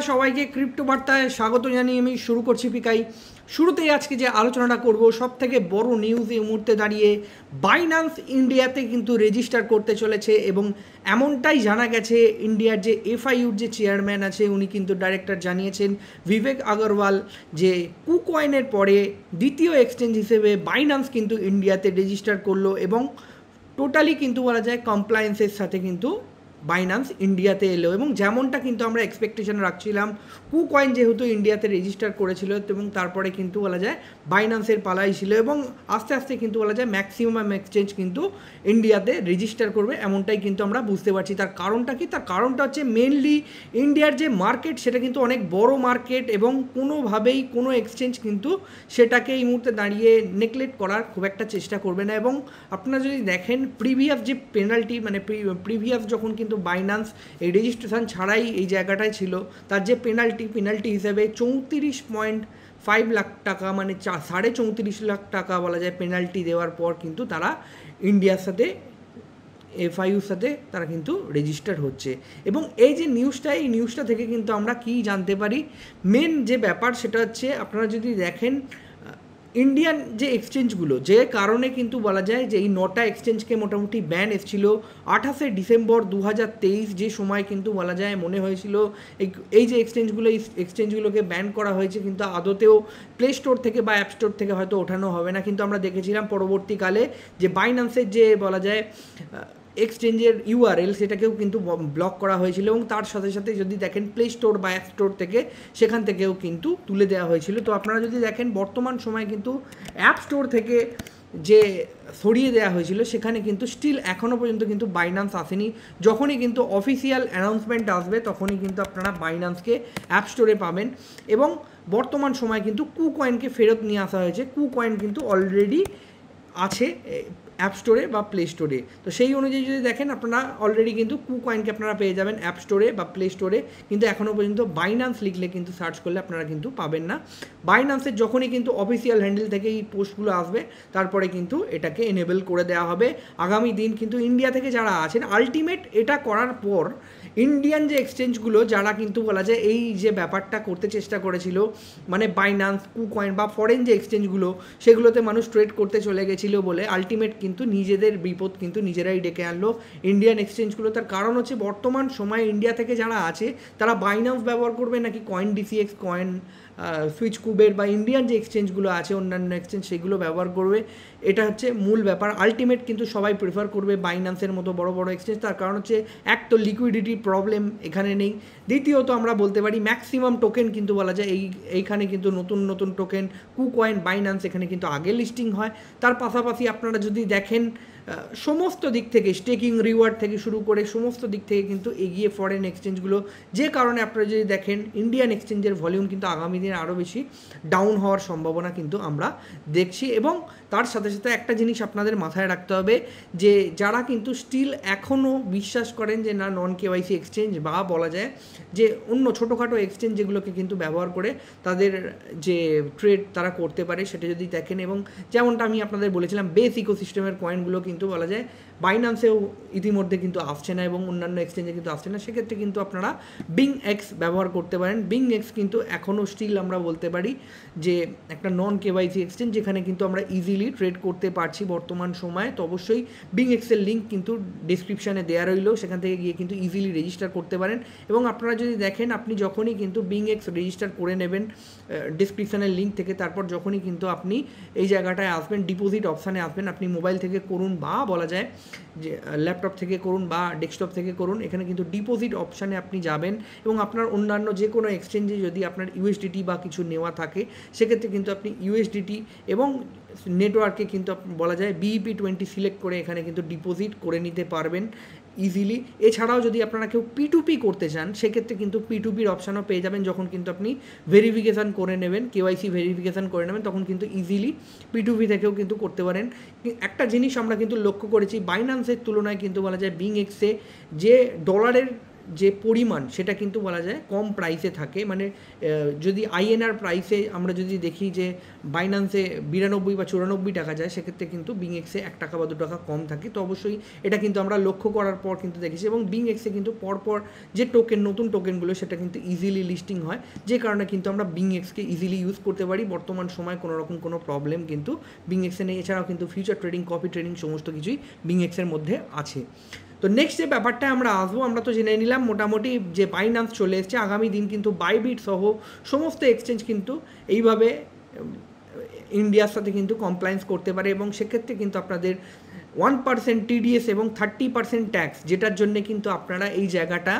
বন্ধুরা সবাইকে ক্রিপ্টো বার্তায় স্বাগত জানিয়ে আমি শুরু করছি পিকাই শুরুতেই আজকে যে আলোচনাটা করব সব থেকে বড় নিউজ এই মুহূর্তে দাঁড়িয়ে বাইনান্স ইন্ডিয়াতে কিন্তু রেজিস্টার করতে চলেছে এবং এমনটাই জানা গেছে ইন্ডিয়ার যে এফআইউর যে চেয়ারম্যান আছে উনি কিন্তু ডাইরেক্টর জানিয়েছেন বিবেক আগরওয়াল যে কুকয়েনের পরে দ্বিতীয় এক্সচেঞ্জ হিসেবে বাইনান্স কিন্তু ইন্ডিয়াতে রেজিস্টার করলো এবং টোটালি কিন্তু বলা যায় কমপ্লায়েন্সের সাথে কিন্তু বাইনান্স ইন্ডিয়াতে এলো এবং যেমনটা কিন্তু আমরা এক্সপেকটেশন রাখছিলাম কু কয়েন যেহেতু ইন্ডিয়াতে রেজিস্টার করেছিল এবং তারপরে কিন্তু বলা যায় বাইনান্সের পালাই ছিল এবং আস্তে আস্তে কিন্তু বলা যায় ম্যাক্সিমাম এক্সচেঞ্জ কিন্তু ইন্ডিয়াতে রেজিস্টার করবে এমনটাই কিন্তু আমরা বুঝতে পারছি তার কারণটা কি তার কারণটা হচ্ছে মেনলি ইন্ডিয়ার যে মার্কেট সেটা কিন্তু অনেক বড় মার্কেট এবং কোনোভাবেই কোনো এক্সচেঞ্জ কিন্তু সেটাকে এই মুহূর্তে দাঁড়িয়ে নেকলেক্ট করার খুব একটা চেষ্টা করবে না এবং আপনারা যদি দেখেন প্রিভিয়াস যে পেনাল্টি মানে প্রিভিয়াস যখন কিন্তু কিন্তু বাইনান্স এই রেজিস্ট্রেশন ছাড়াই এই জায়গাটায় ছিল তার যে পেনাল্টি পেনাল্টি হিসেবে চৌত্রিশ পয়েন্ট ফাইভ লাখ টাকা মানে চা সাড়ে চৌত্রিশ লাখ টাকা বলা যায় পেনাল্টি দেওয়ার পর কিন্তু তারা ইন্ডিয়ার সাথে এফআইউর সাথে তারা কিন্তু রেজিস্টার হচ্ছে এবং এই যে নিউজটা এই নিউজটা থেকে কিন্তু আমরা কি জানতে পারি মেন যে ব্যাপার সেটা হচ্ছে আপনারা যদি দেখেন ইন্ডিয়ান যে এক্সচেঞ্জগুলো যে কারণে কিন্তু বলা যায় যে এই নটা এক্সচেঞ্জকে মোটামুটি ব্যান এসেছিল আঠাশে ডিসেম্বর দু যে সময় কিন্তু বলা যায় মনে হয়েছিল এই যে এক্সচেঞ্জগুলো এই এক্সচেঞ্জগুলোকে ব্যান করা হয়েছে কিন্তু আদতেও প্লে স্টোর থেকে বা অ্যাপ স্টোর থেকে হয়তো ওঠানো হবে না কিন্তু আমরা দেখেছিলাম পরবর্তীকালে যে বাইন্যান্সের যে বলা যায় এক্সচেঞ্জের ইউআরএল সেটাকেও কিন্তু ব্লক করা হয়েছিল এবং তার সাথে সাথে যদি দেখেন প্লে স্টোর বা অ্যাপ স্টোর থেকে সেখান থেকেও কিন্তু তুলে দেওয়া হয়েছিল তো আপনারা যদি দেখেন বর্তমান সময়ে কিন্তু অ্যাপ স্টোর থেকে যে সরিয়ে দেওয়া হয়েছিল সেখানে কিন্তু স্টিল এখনও পর্যন্ত কিন্তু বাইনান্স আসেনি যখনই কিন্তু অফিসিয়াল অ্যানাউন্সমেন্ট আসবে তখনই কিন্তু আপনারা বাইনান্সকে অ্যাপ স্টোরে পাবেন এবং বর্তমান সময়ে কিন্তু কু কয়েনকে ফেরত নিয়ে আসা হয়েছে কু কয়েন কিন্তু অলরেডি আছে অ্যাপ স্টোরে বা প্লে স্টোরে তো সেই অনুযায়ী যদি দেখেন আপনারা অলরেডি কিন্তু কু কয়েনকে আপনারা পেয়ে যাবেন অ্যাপ স্টোরে বা প্লে স্টোরে কিন্তু এখনও পর্যন্ত বাইনান্স লিখলে কিন্তু সার্চ করলে আপনারা কিন্তু পাবেন না বাইনান্সের যখনই কিন্তু অফিসিয়াল হ্যান্ডেল থেকে এই পোস্টগুলো আসবে তারপরে কিন্তু এটাকে এনেবেল করে দেওয়া হবে আগামী দিন কিন্তু ইন্ডিয়া থেকে যারা আছেন আলটিমেট এটা করার পর ইন্ডিয়ান যে এক্সচেঞ্জগুলো যারা কিন্তু বলা যায় এই যে ব্যাপারটা করতে চেষ্টা করেছিল মানে বাইনান্স কু কয়েন বা ফরেন যে এক্সচেঞ্জগুলো সেগুলোতে মানুষ ট্রেড করতে চলে গেছিলো বলে আলটিমেট কিন্তু কিন্তু নিজেদের বিপদ কিন্তু নিজেরাই ডেকে আনলো ইন্ডিয়ান এক্সচেঞ্জগুলো তার কারণ হচ্ছে বর্তমান সময়ে ইন্ডিয়া থেকে যারা আছে তারা বাইনান্স ব্যবহার করবে নাকি CoinDCX CoinSwitch Kuber বা ইন্ডিয়ান যে এক্সচেঞ্জগুলো আছে অন্যান্য এক্সচেঞ্জ সেগুলো ব্যবহার করবে এটা হচ্ছে মূল ব্যাপার আলটিমেট কিন্তু সবাই প্রেফার করবে বাইন্যান্সের মতো বড় বড় এক্সচেঞ্জ তার কারণ হচ্ছে এক তো লিকুইডিটির প্রবলেম এখানে নেই দ্বিতীয়ত আমরা বলতে পারি ম্যাক্সিমাম টোকেন কিন্তু বলা যায় এই এইখানে কিন্তু নতুন নতুন টোকেন কু কয়েন বাইন্যান্স এখানে কিন্তু আগে লিস্টিং হয় তার পাশাপাশি আপনারা যদি দেখেন সমস্ত দিক থেকে স্টেকিং রিওয়ার্ড থেকে শুরু করে সমস্ত দিক থেকে কিন্তু এগিয়ে ফরেন এক্সচেঞ্জগুলো যে কারণে আপনারা যদি দেখেন ইন্ডিয়ান এক্সচেঞ্জের ভলিউম কিন্তু আগামী দিনে আরও বেশি ডাউন হওয়ার সম্ভাবনা কিন্তু আমরা দেখছি এবং তার সাথে সাথে একটা জিনিস আপনাদের মাথায় রাখতে হবে যে যারা কিন্তু স্টিল এখনও বিশ্বাস করেন যে না নন কেওয়াইসি এক্সচেঞ্জ বা বলা যায় যে অন্য ছোটোখাটো এক্সচেঞ্জ যেগুলোকে কিন্তু ব্যবহার করে তাদের যে ট্রেড তারা করতে পারে সেটা যদি দেখেন এবং যেমনটা আমি আপনাদের বলেছিলাম বেস ইকোসিস্টেমের কয়েনগুলো কিন্তু বলা যায় বাইনান্সেও ইতিমধ্যে কিন্তু আসছে না এবং অন্যান্য এক্সচেঞ্জে কিন্তু আসছে না সেক্ষেত্রে কিন্তু আপনারা বিং এক্স ব্যবহার করতে পারেন বিং এক্স কিন্তু এখনও স্টিল আমরা বলতে পারি যে একটা নন কেওয়াইসি এক্সচেঞ্জ যেখানে কিন্তু আমরা ইজিলি ট্রেড করতে পারছি বর্তমান সময়ে তো অবশ্যই বিং এক্সের লিঙ্ক কিন্তু ডিসক্রিপশানে দেওয়া রইল সেখান থেকে গিয়ে কিন্তু ইজিলি রেজিস্টার করতে পারেন এবং আপনারা যদি দেখেন আপনি যখনই কিন্তু বিং এক্স রেজিস্টার করে নেবেন ডিসক্রিপশানের লিঙ্ক থেকে তারপর যখনই কিন্তু আপনি এই জায়গাটায় আসবেন ডিপোজিট অপশানে আসবেন আপনি মোবাইল থেকে করুন বা বলা যায় যে ল্যাপটপ থেকে করুন বা ডেস্কটপ থেকে করুন এখানে কিন্তু ডিপোজিট অপশানে আপনি যাবেন এবং আপনার অন্যান্য যে কোনো এক্সচেঞ্জে যদি আপনার ইউএসডিটি বা কিছু নেওয়া থাকে সেক্ষেত্রে কিন্তু আপনি ইউএসডিটি এবং নেটওয়ার্কে কিন্তু বলা যায় বিইপি টোয়েন্টি সিলেক্ট করে এখানে কিন্তু ডিপোজিট করে নিতে পারবেন ইজিলি এছাড়াও যদি আপনারা কেউ পিটুপি করতে চান সেক্ষেত্রে কিন্তু পিটুপির অপশানও পেয়ে যাবেন যখন কিন্তু আপনি ভেরিফিকেশান করে নেবেন কেওয়াইসি ভেরিফিকেশান করে নেবেন তখন কিন্তু ইজিলি পিটুপি থেকেও কিন্তু করতে পারেন একটা জিনিস আমরা কিন্তু লক্ষ্য করেছি বাইনান্সের তুলনায় কিন্তু বলা যায় বিং এক্সে যে ডলারের যে পরিমাণ সেটা কিন্তু বলা যায় কম প্রাইসে থাকে মানে যদি আইএনআর প্রাইসে আমরা যদি দেখি যে বাইনান্সে বিরানব্বই বা চুরানব্বই টাকা যায় সেক্ষেত্রে কিন্তু বিং এক্সে এক টাকা বা দু টাকা কম থাকে তো অবশ্যই এটা কিন্তু আমরা লক্ষ্য করার পর কিন্তু দেখেছি এবং বিং এক্সে কিন্তু পরপর যে টোকেন নতুন টোকেনগুলো সেটা কিন্তু ইজিলি লিস্টিং হয় যে কারণে কিন্তু আমরা বিং এক্সকে ইজিলি ইউজ করতে পারি বর্তমান সময়ে কোনো রকম কোনো প্রবলেম কিন্তু বিং এক্সে নেই এছাড়াও কিন্তু ফিউচার ট্রেডিং কপি ট্রেডিং সমস্ত কিছুই বিং এক্সের মধ্যে আছে তো নেক্সট যে ব্যাপারটা আমরা আসবো আমরা তো জেনে নিলাম মোটামুটি যে বাইনান্স চলে এসছে আগামী দিন কিন্তু বাইবিট সহ সমস্ত এক্সচেঞ্জ কিন্তু এইভাবে ইন্ডিয়ার সাথে কিন্তু কমপ্লায়েন্স করতে পারে এবং সেক্ষেত্রে কিন্তু আপনাদের ওয়ান পার্সেন্ট টিডিএস এবং থার্টি পার্সেন্ট ট্যাক্স যেটার জন্য কিন্তু আপনারা এই জায়গাটা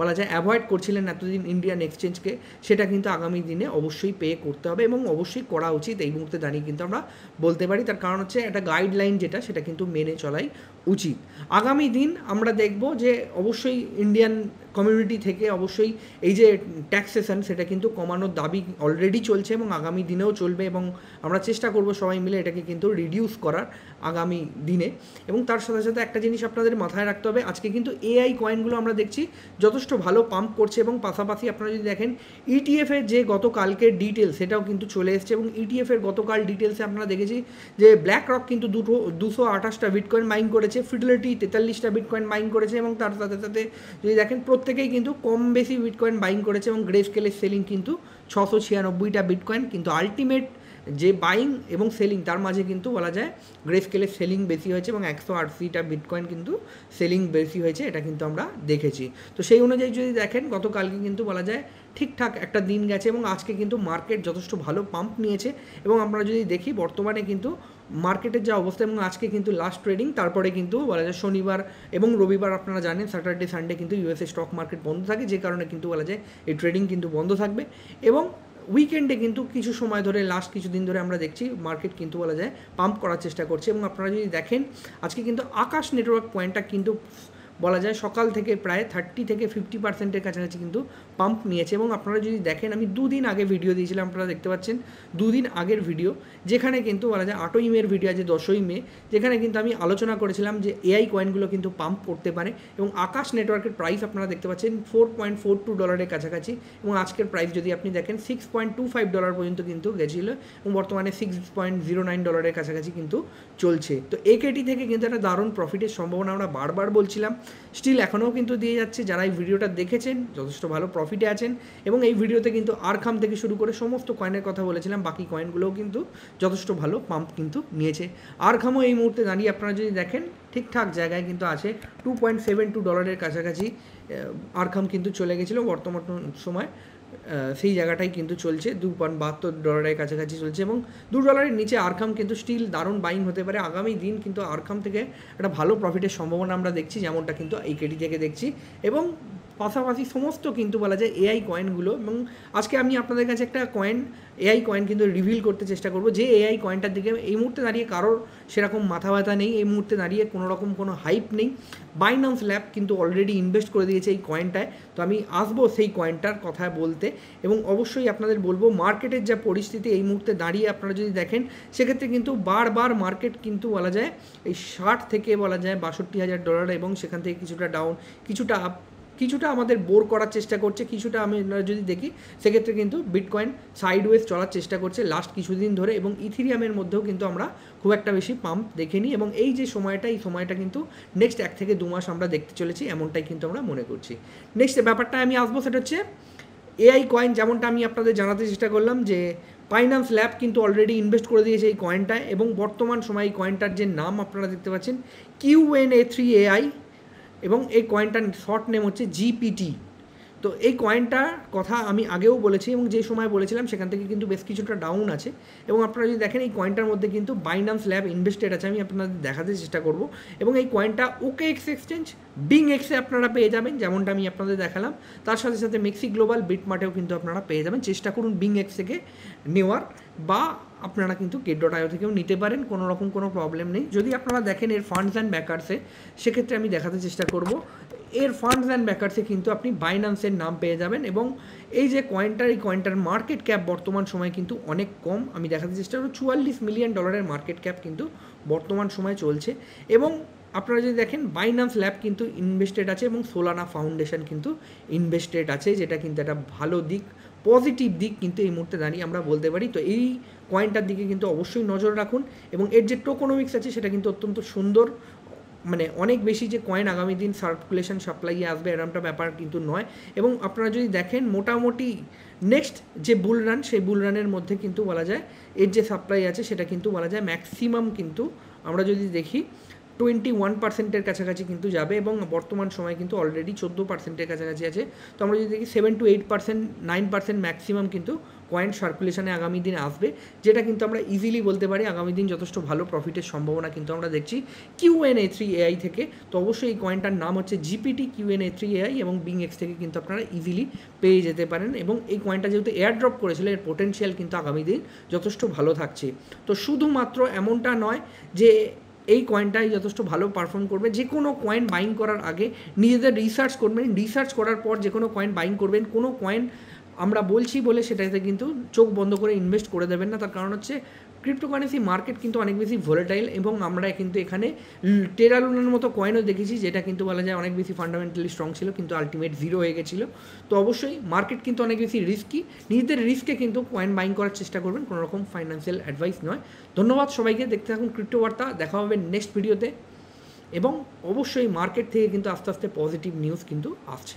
বলা যায় অ্যাভয়েড করছিলেন এতদিন ইন্ডিয়ান এক্সচেঞ্জকে সেটা কিন্তু আগামী দিনে অবশ্যই পে করতে হবে এবং অবশ্যই করা উচিত এই মুহূর্তে দাঁড়িয়ে কিন্তু আমরা বলতে পারি তার কারণ হচ্ছে একটা গাইডলাইন যেটা সেটা কিন্তু মেনে চলাই উচিত আগামী দিন আমরা দেখব যে অবশ্যই ইন্ডিয়ান কমিউনিটি থেকে অবশ্যই এই যে ট্যাক্সেশন সেটা কিন্তু কমানোর দাবি অলরেডি চলছে এবং আগামী দিনেও চলবে এবং আমরা চেষ্টা করব সবাই মিলে এটাকে কিন্তু রিডিউস করার আগামী দিনে এবং তার সাথে সাথে একটা জিনিস আপনাদের মাথায় রাখতে হবে আজকে কিন্তু এআই কয়েনগুলো আমরা দেখছি যথেষ্ট ভালো পাম্প করছে এবং পাশাপাশি আপনারা যদি দেখেন ইটিএফের e যে গতকালকের ডিটেলস সেটাও কিন্তু চলে এসছে এবং ইটিএফের e গতকাল ডিটেলসে আমরা দেখেছি যে ব্ল্যাক রক কিন্তু দুটো দুশো আঠাশটা বিটকয়েন মাইন করেছে ফিডেলিটি তেতাল্লিশটা বিটকয়েন মাইন করেছে এবং তার সাথে সাথে যদি দেখেন প্রত্যেক প্রত্যেকেই কিন্তু কম বেশি বিটকয়েন বাইং করেছে এবং গ্রে স্কেলের সেলিং কিন্তু ছশো ছিয়ানব্বইটা বিটকয়েন কিন্তু আলটিমেট যে বাইং এবং সেলিং তার মাঝে কিন্তু বলা যায় গ্রে স্কেলের সেলিং বেশি হয়েছে এবং একশো আটশিটা বিটকয়েন কিন্তু সেলিং বেশি হয়েছে এটা কিন্তু আমরা দেখেছি তো সেই অনুযায়ী যদি দেখেন গতকালকে কিন্তু বলা যায় ঠিকঠাক একটা দিন গেছে এবং আজকে কিন্তু মার্কেট যথেষ্ট ভালো পাম্প নিয়েছে এবং আমরা যদি দেখি বর্তমানে কিন্তু মার্কেটের যা অবস্থা এবং আজকে কিন্তু লাস্ট ট্রেডিং তারপরে কিন্তু বলা যায় শনিবার এবং রবিবার আপনারা জানেন স্যাটারডে সানডে কিন্তু ইউএসএ স্টক মার্কেট বন্ধ থাকে যে কারণে কিন্তু বলা যায় এই ট্রেডিং কিন্তু বন্ধ থাকবে এবং উইকেন্ডে কিন্তু কিছু সময় ধরে লাস্ট কিছু দিন ধরে আমরা দেখছি মার্কেট কিন্তু বলা যায় পাম্প করার চেষ্টা করছে এবং আপনারা যদি দেখেন আজকে কিন্তু আকাশ নেটওয়ার্ক পয়েন্টটা কিন্তু বলা যায় সকাল থেকে প্রায় থার্টি থেকে ফিফটি পার্সেন্টের কাছাকাছি কিন্তু পাম্প নিয়েছে এবং আপনারা যদি দেখেন আমি দুদিন আগে ভিডিও দিয়েছিলাম আপনারা দেখতে পাচ্ছেন দুদিন আগের ভিডিও যেখানে কিন্তু বলা যায় আটই মের ভিডিও আছে দশই মে যেখানে কিন্তু আমি আলোচনা করেছিলাম যে এআই কয়েনগুলো কিন্তু পাম্প করতে পারে এবং আকাশ নেটওয়ার্কের প্রাইস আপনারা দেখতে পাচ্ছেন ফোর পয়েন্ট ফোর টু ডলারের কাছাকাছি এবং আজকের প্রাইস যদি আপনি দেখেন six point two five dollar পর্যন্ত কিন্তু গেছিলো এবং বর্তমানে সিক্স পয়েন্ট জিরো নাইন ডলারের কাছাকাছি কিন্তু চলছে তো একেটি থেকে কিন্তু একটা দারুণ প্রফিটের সম্ভাবনা আমরা বারবার বলছিলাম স্টিল এখনও কিন্তু দিয়ে যাচ্ছে যারা এই ভিডিওটা দেখেছেন যথেষ্ট ভালো প্রফিটে আছেন এবং এই ভিডিওতে কিন্তু আরখাম থেকে শুরু করে সমস্ত কয়েনের কথা বলেছিলাম বাকি কয়েনগুলোও কিন্তু যথেষ্ট ভালো পাম্প কিন্তু নিয়েছে আরখামও এই মুহূর্তে দাঁড়িয়ে আপনারা যদি দেখেন ঠিকঠাক জায়গায় কিন্তু আছে টু পয়েন্ট সেভেন টু ডলারের কাছাকাছি আরখাম কিন্তু চলে গেছিলো বর্তমান সময় সেই জায়গাটাই কিন্তু চলছে দু পয়েন্ট বাহাত্তর ডলারের কাছাকাছি চলছে এবং দু ডলারের নিচে আরখাম কিন্তু স্টিল দারুণ বাইং হতে পারে আগামী দিন কিন্তু আরখাম থেকে একটা ভালো প্রফিটের সম্ভাবনা আমরা দেখছি যেমনটা কিন্তু এই কেটি থেকে দেখছি এবং পাশাপাশি সমস্ত কিন্তু বলা যায় এআই কয়েনগুলো এবং আজকে আমি আপনাদের কাছে একটা কয়েন এআই কয়েন কিন্তু রিভিল করতে চেষ্টা করব যে এআই কয়েনটার দিকে এই মুহূর্তে দাঁড়িয়ে কারোর সেরকম মাথা ব্যথা নেই এই মুহূর্তে দাঁড়িয়ে কোনো রকম কোনো হাইপ নেই বাইনান্স ল্যাব কিন্তু অলরেডি ইনভেস্ট করে দিয়েছে এই কয়েনটায় তো আমি আসবো সেই কয়েনটার কথা বলতে এবং অবশ্যই আপনাদের বলবো মার্কেটের যা পরিস্থিতি এই মুহূর্তে দাঁড়িয়ে আপনারা যদি দেখেন সেক্ষেত্রে কিন্তু বারবার মার্কেট কিন্তু বলা যায় এই ষাট থেকে বলা যায় বাষট্টি হাজার ডলার এবং সেখান থেকে কিছুটা ডাউন কিছুটা আপ কিছুটা আমাদের বোর করার চেষ্টা করছে কিছুটা আমি যদি দেখি সেক্ষেত্রে কিন্তু বিটকয়েন সাইডওয়েজ চলার চেষ্টা করছে লাস্ট কিছুদিন ধরে এবং ইথিরিয়ামের মধ্যেও কিন্তু আমরা খুব একটা বেশি পাম্প দেখিনি এবং এই যে সময়টা এই সময়টা কিন্তু নেক্সট এক থেকে দু মাস আমরা দেখতে চলেছি এমনটাই কিন্তু আমরা মনে করছি নেক্সট ব্যাপারটা আমি আসবো সেটা হচ্ছে এআই কয়েন যেমনটা আমি আপনাদের জানাতে চেষ্টা করলাম যে ফাইন্যান্স ল্যাব কিন্তু অলরেডি ইনভেস্ট করে দিয়েছে এই কয়েনটায় এবং বর্তমান সময় এই কয়েনটার যে নাম আপনারা দেখতে পাচ্ছেন Q N A three AI এবং এই কয়েনটার শর্ট নেম হচ্ছে জিপিটি তো এই কয়েনটার কথা আমি আগেও বলেছি এবং যে সময় বলেছিলাম সেখান থেকে কিন্তু বেশ কিছুটা ডাউন আছে এবং আপনারা যদি দেখেন এই কয়েনটার মধ্যে কিন্তু বাইনান্স ল্যাব ইনভেস্টেড আছে আমি আপনাদের দেখাতে চেষ্টা করব এবং এই কয়েনটা ওকে এক্স এক্সচেঞ্জ বিং এক্সে আপনারা পেয়ে যাবেন যেমনটা আমি আপনাদের দেখালাম তার সাথে সাথে মেক্সি গ্লোবাল বিটমার্টেও কিন্তু আপনারা পেয়ে যাবেন চেষ্টা করুন বিং এক্স থেকে নেওয়ার বা আপনারা কিন্তু গেট ডট থেকেও নিতে পারেন কোনো রকম কোনো প্রবলেম নেই যদি আপনারা দেখেন এর ফান্ডস অ্যান্ড ব্যাকার্সে সেক্ষেত্রে আমি দেখাতে চেষ্টা করব এর ফান্ডস অ্যান্ড ব্যাকার্সে কিন্তু আপনি বাইন্যান্সের নাম পেয়ে যাবেন এবং এই যে কয়েনটার এই কয়েনটার মার্কেট ক্যাপ বর্তমান সময়ে কিন্তু অনেক কম আমি দেখাতে চেষ্টা করবো চুয়াল্লিশ মিলিয়ন ডলারের মার্কেট ক্যাপ কিন্তু বর্তমান সময়ে চলছে এবং আপনারা যদি দেখেন বাইনান্স ল্যাব কিন্তু ইনভেস্টেড আছে এবং সোলানা ফাউন্ডেশন কিন্তু ইনভেস্টেড আছে যেটা কিন্তু একটা ভালো দিক পজিটিভ দিক কিন্তু এই মুহূর্তে দাঁড়িয়ে আমরা বলতে পারি তো এই কয়েনটার দিকে কিন্তু অবশ্যই নজর রাখুন এবং এর যে টোকোনমিক্স আছে সেটা কিন্তু অত্যন্ত সুন্দর মানে অনেক বেশি যে কয়েন আগামী দিন সার্কুলেশন সাপ্লাইয়ে আসবে এরমটা ব্যাপার কিন্তু নয় এবং আপনারা যদি দেখেন মোটামুটি নেক্সট যে বুল রান সেই বুল রানের মধ্যে কিন্তু বলা যায় এর যে সাপ্লাই আছে সেটা কিন্তু বলা যায় ম্যাক্সিমাম কিন্তু আমরা যদি দেখি টোয়েন্টি ওয়ান পার্সেন্টের কাছাকাছি কিন্তু যাবে এবং বর্তমান সময় কিন্তু অলরেডি চোদ্দো পার্সেন্টের কাছাকাছি আছে তো আমরা যদি দেখি seven two eight percent nine percent maximum কিন্তু কয়েন সার্কুলেশনে আগামী দিন আসবে যেটা কিন্তু আমরা ইজিলি বলতে পারি আগামী দিন যথেষ্ট ভালো প্রফিটের সম্ভাবনা কিন্তু আমরা দেখছি কিউএনএ থ্রি এআই থেকে তো অবশ্যই এই কয়েনটার নাম হচ্ছে জিপিটি এ থ্রি এআই এবং বিং এক্স থেকে কিন্তু আপনারা ইজিলি পেয়ে যেতে পারেন এবং এই কয়েনটা যেহেতু এয়ার ড্রপ করেছিল এর পোটেন্সিয়াল কিন্তু আগামী দিন যথেষ্ট ভালো থাকছে তো শুধুমাত্র এমনটা নয় যে এই কয়েনটাই যথেষ্ট ভালো পারফর্ম করবে যে কোনো কয়েন বাইং করার আগে নিজেদের রিসার্চ করবেন রিসার্চ করার পর যে কোনো কয়েন বাইং করবেন কোনো কয়েন আমরা বলছি বলে সেটাতে কিন্তু চোখ বন্ধ করে ইনভেস্ট করে দেবেন না তার কারণ হচ্ছে ক্রিপ্টোকারেন্সি মার্কেট কিন্তু অনেক বেশি ভোলেটাইল এবং আমরা কিন্তু এখানে টেরালুনার মতো কয়েনও দেখেছি যেটা কিন্তু বলা যায় অনেক বেশি ফান্ডামেন্টালি স্ট্রং ছিল কিন্তু আলটিমেট জিরো হয়ে গেছিল তো অবশ্যই মার্কেট কিন্তু অনেক বেশি রিস্কি নিজেদের রিস্কে কিন্তু কয়েন বাইং করার চেষ্টা করবেন কোনো রকম ফাইন্যান্সিয়াল অ্যাডভাইস নয় ধন্যবাদ সবাইকে দেখতে থাকুন ক্রিপ্টো বার্তা দেখা হবে নেক্সট ভিডিওতে এবং অবশ্যই মার্কেট থেকে কিন্তু আস্তে আস্তে পজিটিভ নিউজ কিন্তু আসছে